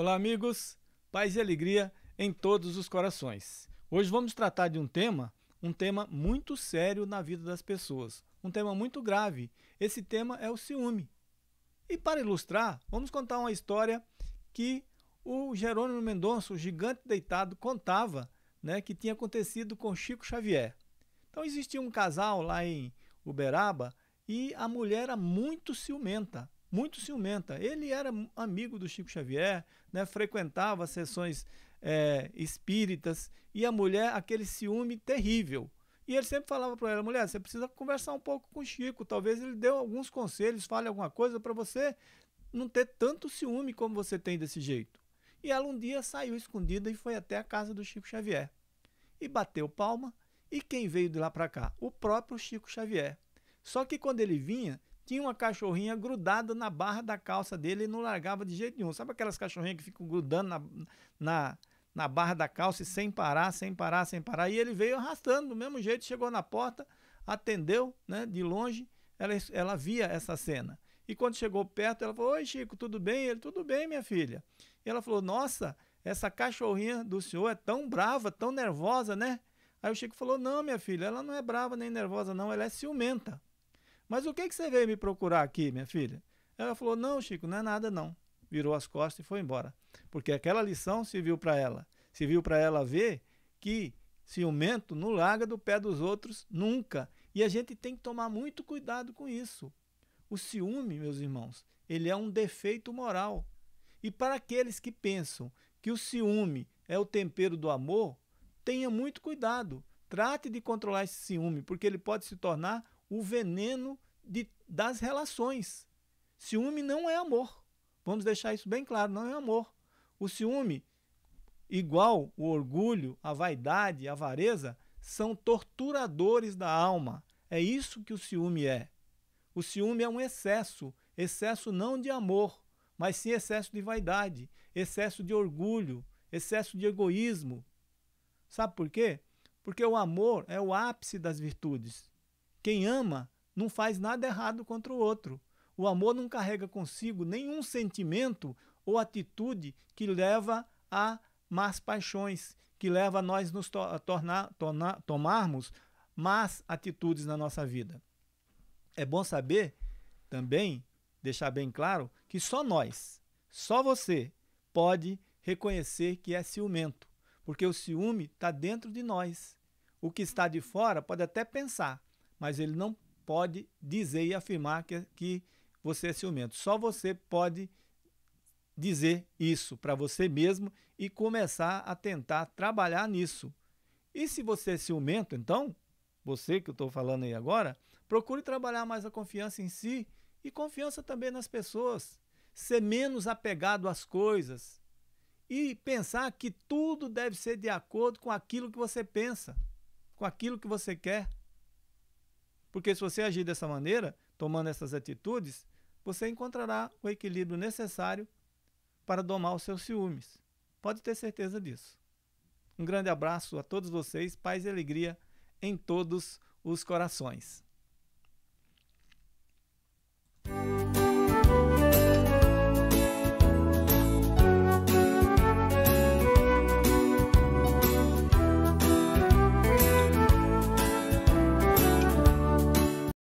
Olá, amigos. Paz e alegria em todos os corações. Hoje vamos tratar de um tema, um tema muito sério na vida das pessoas, um tema muito grave. Esse tema é o ciúme. E para ilustrar, vamos contar uma história que o Jerônimo Mendonça, o gigante deitado, contava, né, que tinha acontecido com Chico Xavier. Então existia um casal lá em Uberaba e a mulher era muito ciumenta muito ciumenta. Ele era amigo do Chico Xavier, né? frequentava sessões é, espíritas e a mulher, aquele ciúme terrível. E ele sempre falava para ela, mulher, você precisa conversar um pouco com o Chico, talvez ele dê alguns conselhos, fale alguma coisa para você não ter tanto ciúme como você tem desse jeito. E ela um dia saiu escondida e foi até a casa do Chico Xavier. E bateu palma, e quem veio de lá para cá? O próprio Chico Xavier. Só que quando ele vinha, tinha uma cachorrinha grudada na barra da calça dele e não largava de jeito nenhum. Sabe aquelas cachorrinhas que ficam grudando na, na, na barra da calça e sem parar, sem parar, sem parar? E ele veio arrastando do mesmo jeito, chegou na porta, atendeu né, de longe, ela, ela via essa cena. E quando chegou perto, ela falou: Oi, Chico, tudo bem? Ele: Tudo bem, minha filha. E ela falou: Nossa, essa cachorrinha do senhor é tão brava, tão nervosa, né? Aí o Chico falou: Não, minha filha, ela não é brava nem nervosa, não, ela é ciumenta. Mas o que, que você veio me procurar aqui, minha filha? Ela falou: Não, Chico, não é nada não. Virou as costas e foi embora. Porque aquela lição serviu para ela. Serviu para ela ver que ciumento não larga do pé dos outros nunca. E a gente tem que tomar muito cuidado com isso. O ciúme, meus irmãos, ele é um defeito moral. E para aqueles que pensam que o ciúme é o tempero do amor, tenha muito cuidado. Trate de controlar esse ciúme, porque ele pode se tornar o veneno de, das relações. Ciúme não é amor. Vamos deixar isso bem claro, não é amor. O ciúme, igual o orgulho, a vaidade, a avareza, são torturadores da alma. É isso que o ciúme é. O ciúme é um excesso, excesso não de amor, mas sim excesso de vaidade, excesso de orgulho, excesso de egoísmo. Sabe por quê? Porque o amor é o ápice das virtudes. Quem ama não faz nada errado contra o outro. O amor não carrega consigo nenhum sentimento ou atitude que leva a más paixões, que leva a nós nos to a tornar, tornar, tomarmos más atitudes na nossa vida. É bom saber também, deixar bem claro, que só nós, só você, pode reconhecer que é ciumento, porque o ciúme está dentro de nós. O que está de fora pode até pensar, mas ele não pode dizer e afirmar que, que você é ciumento. Só você pode dizer isso para você mesmo e começar a tentar trabalhar nisso. E se você é ciumento, então, você que eu estou falando aí agora, procure trabalhar mais a confiança em si e confiança também nas pessoas. Ser menos apegado às coisas e pensar que tudo deve ser de acordo com aquilo que você pensa, com aquilo que você quer. Porque se você agir dessa maneira, tomando essas atitudes, você encontrará o equilíbrio necessário para domar os seus ciúmes. Pode ter certeza disso. Um grande abraço a todos vocês, paz e alegria em todos os corações.